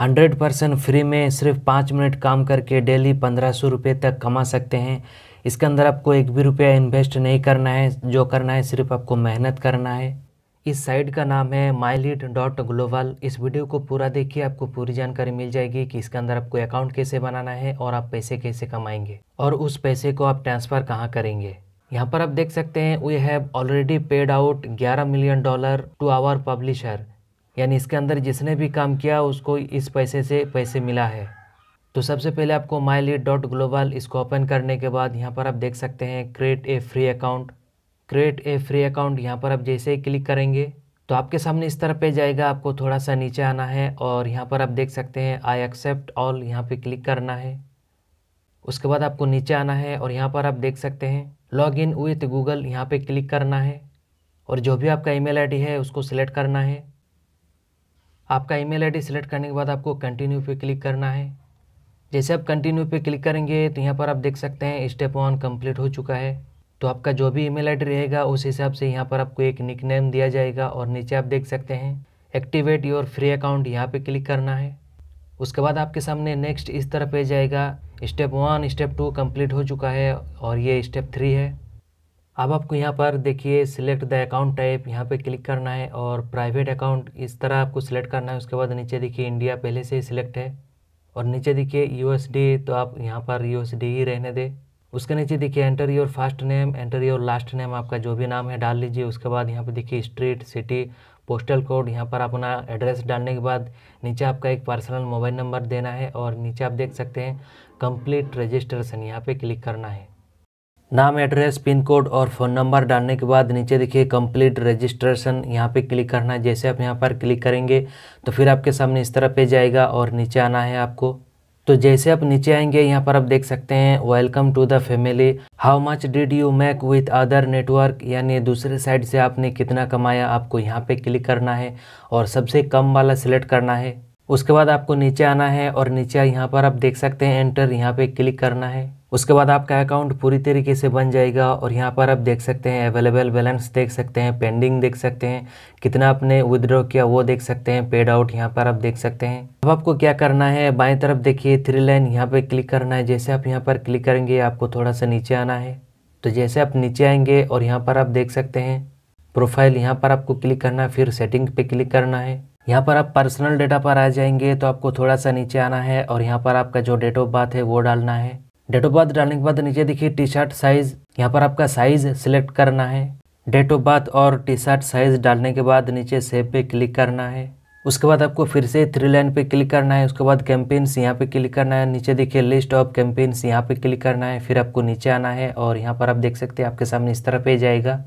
hundred percent free में सिर्फ पाँच मिनट काम करके डेली पंद्रह सौ रुपये तक कमा सकते हैं इसके अंदर आपको एक भी रुपया इन्वेस्ट नहीं करना है जो करना है सिर्फ आपको मेहनत करना है इस साइट का नाम है माई लीड डॉट ग्लोबल इस वीडियो को पूरा देखिए आपको पूरी जानकारी मिल जाएगी कि इसके अंदर आपको अकाउंट कैसे बनाना है और आप पैसे कैसे कमाएंगे और उस पैसे को आप ट्रांसफ़र कहाँ करेंगे यहाँ पर आप देख सकते हैं we have already paid out 11 million dollar to our publisher यानी इसके अंदर जिसने भी काम किया उसको इस पैसे से पैसे मिला है तो सबसे पहले आपको माई लीड डॉट ग्लोबल इसको ओपन करने के बाद यहाँ पर आप देख सकते हैं create a free account create a free account यहाँ पर आप जैसे ही क्लिक करेंगे तो आपके सामने इस तरह पे जाएगा आपको थोड़ा सा नीचे आना है और यहाँ पर आप देख सकते हैं आई एक्सेप्ट ऑल यहाँ पे क्लिक करना है उसके बाद आपको नीचे आना है और यहाँ पर आप देख सकते हैं लॉग इन विथ गूगल यहाँ पर क्लिक करना है और जो भी आपका ई मेल है उसको सिलेक्ट करना है आपका ईमेल आईडी सेलेक्ट करने के बाद आपको कंटिन्यू पे क्लिक करना है जैसे आप कंटिन्यू पे क्लिक करेंगे तो यहाँ पर आप देख सकते हैं स्टेप वन कंप्लीट हो चुका है तो आपका जो भी ईमेल आईडी रहेगा उस हिसाब से यहाँ पर आपको एक निकनेम दिया जाएगा और नीचे आप देख सकते हैं एक्टिवेट योर फ्री अकाउंट यहाँ पर क्लिक करना है उसके बाद आपके सामने नेक्स्ट इस तरह पे जाएगा step one step two complete हो चुका है और ये स्टेप थ्री है अब आपको यहाँ पर देखिए सिलेक्ट द अकाउंट टाइप यहाँ पे क्लिक करना है और प्राइवेट अकाउंट इस तरह आपको सिलेक्ट करना है उसके बाद नीचे देखिए इंडिया पहले से ही सिलेक्ट है और नीचे देखिए यू तो आप यहाँ पर यू ही रहने दे उसके नीचे देखिए enter your first name enter your last name आपका जो भी नाम है डाल लीजिए उसके बाद यहाँ पर देखिए स्ट्रीट सिटी पोस्टल कोड यहाँ पर अपना एड्रेस डालने के बाद नीचे आपका एक पर्सनल मोबाइल नंबर देना है और नीचे आप देख सकते हैं कंप्लीट रजिस्ट्रेशन यहाँ पे क्लिक करना है नाम एड्रेस पिन कोड और फ़ोन नंबर डालने के बाद नीचे देखिए कंप्लीट रजिस्ट्रेशन यहाँ पे क्लिक करना है जैसे आप यहाँ पर क्लिक करेंगे तो फिर आपके सामने इस तरह पे जाएगा और नीचे आना है आपको तो जैसे आप नीचे आएंगे यहाँ पर आप देख सकते हैं welcome to the family how much did you make with other network यानी दूसरे साइड से आपने कितना कमाया आपको यहाँ पर क्लिक करना है और सबसे कम वाला सिलेक्ट करना है उसके बाद आपको नीचे आना है और नीचे यहाँ पर आप देख सकते हैं एंटर यहाँ पर क्लिक करना है उसके बाद आपका अकाउंट पूरी तरीके से बन जाएगा और यहाँ पर आप देख सकते हैं अवेलेबल बैलेंस देख सकते हैं पेंडिंग देख सकते हैं कितना आपने विदड्रॉ किया वो देख सकते हैं पेड आउट यहाँ पर आप देख सकते हैं अब आपको क्या करना है बाएं तरफ देखिए थ्री लाइन यहाँ पे क्लिक करना है जैसे आप यहाँ पर क्लिक करेंगे आपको थोड़ा सा नीचे आना है तो जैसे आप नीचे आएंगे और यहाँ पर आप देख सकते हैं प्रोफाइल यहाँ पर आपको क्लिक करना है फिर सेटिंग पे क्लिक करना है यहाँ पर आप पर्सनल डेटा पर आ जाएंगे तो आपको थोड़ा सा नीचे आना है और यहाँ पर आपका जो डेट ऑफ बर्थ है वो डालना है डेट ऑफ बर्थ डालने के बाद नीचे देखिए टी शर्ट साइज़ यहाँ पर आपका साइज़ सिलेक्ट करना है डेट ऑफ बर्थ और टी शर्ट साइज़ डालने के बाद नीचे सेव पे क्लिक करना है उसके बाद आपको फिर से थ्री लाइन पे क्लिक करना है उसके बाद कैंपेन्स यहाँ पे क्लिक करना है नीचे देखिए लिस्ट ऑफ कैंपेन्स यहाँ पे क्लिक करना है फिर आपको नीचे आना है और यहाँ पर आप देख सकते हैं आपके सामने इस तरह पे जाएगा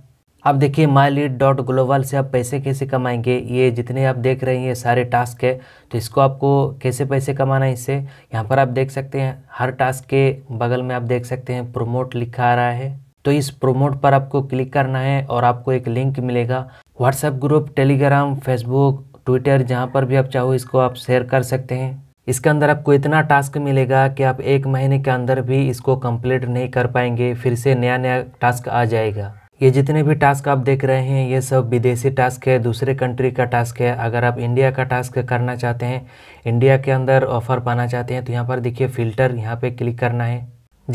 अब देखिए माई लीड डॉट ग्लोबल से आप पैसे कैसे कमाएंगे ये जितने आप देख रहे हैं ये सारे टास्क है तो इसको आपको कैसे पैसे कमाना है इससे यहाँ पर आप देख सकते हैं हर टास्क के बगल में आप देख सकते हैं प्रोमोट लिखा आ रहा है तो इस प्रोमोट पर आपको क्लिक करना है और आपको एक लिंक मिलेगा WhatsApp group Telegram Facebook Twitter जहाँ पर भी आप चाहो इसको आप शेयर कर सकते हैं इसके अंदर आपको इतना टास्क मिलेगा कि आप एक महीने के अंदर भी इसको कंप्लीट नहीं कर पाएंगे फिर से नया नया टास्क आ जाएगा ये जितने भी टास्क आप देख रहे हैं ये सब विदेशी टास्क है दूसरे कंट्री का टास्क है अगर आप इंडिया का टास्क करना चाहते हैं इंडिया के अंदर ऑफ़र पाना चाहते हैं तो यहाँ पर देखिए फ़िल्टर यहाँ पे क्लिक करना है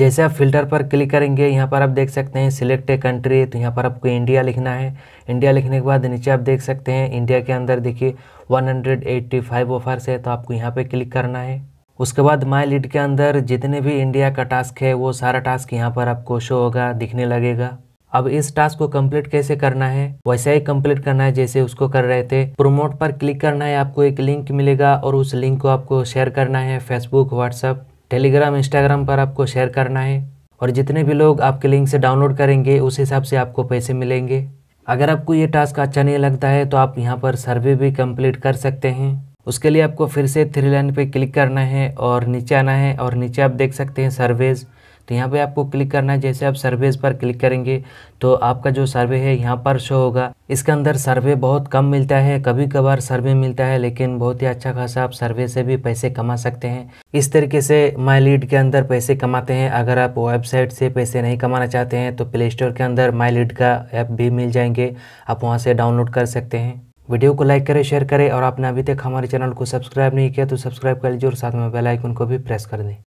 जैसे आप फिल्टर पर क्लिक करेंगे यहाँ पर आप देख सकते हैं सिलेक्ट ए कंट्री तो यहाँ पर आपको इंडिया लिखना है इंडिया लिखने के बाद नीचे आप देख सकते हैं इंडिया के अंदर देखिए फाइव ऑफर्स है तो आपको यहाँ पर क्लिक करना है उसके बाद माई लीड के अंदर जितने भी इंडिया का टास्क है वो सारा टास्क यहाँ पर आपको शो होगा दिखने लगेगा अब इस टास्क को कंप्लीट कैसे करना है वैसा ही कंप्लीट करना है जैसे उसको कर रहे थे प्रोमोट पर क्लिक करना है आपको एक लिंक मिलेगा और उस लिंक को आपको शेयर करना है फेसबुक व्हाट्सअप टेलीग्राम इंस्टाग्राम पर आपको शेयर करना है और जितने भी लोग आपके लिंक से डाउनलोड करेंगे उस हिसाब से आपको पैसे मिलेंगे अगर आपको ये टास्क अच्छा नहीं लगता है तो आप यहाँ पर सर्वे भी कंप्लीट कर सकते हैं उसके लिए आपको फिर से थ्री लाइन पे क्लिक करना है और नीचे आना है और नीचे आप देख सकते हैं सर्वेज़ तो यहाँ पे आपको क्लिक करना है जैसे आप सर्वेज पर क्लिक करेंगे तो आपका जो सर्वे है यहाँ पर शो होगा इसके अंदर सर्वे बहुत कम मिलता है कभी कभार सर्वे मिलता है लेकिन बहुत ही अच्छा खासा आप सर्वे से भी पैसे कमा सकते हैं इस तरीके से माई लीड के अंदर पैसे कमाते हैं अगर आप वेबसाइट से पैसे नहीं कमाना चाहते हैं तो प्ले स्टोर के अंदर माई लीड का ऐप भी मिल जाएंगे आप वहाँ से डाउनलोड कर सकते हैं वीडियो को लाइक करें शेयर करें और आपने अभी तक हमारे चैनल को सब्सक्राइब नहीं किया तो सब्सक्राइब कर लीजिए और साथ में बेल आइकन को भी प्रेस कर दें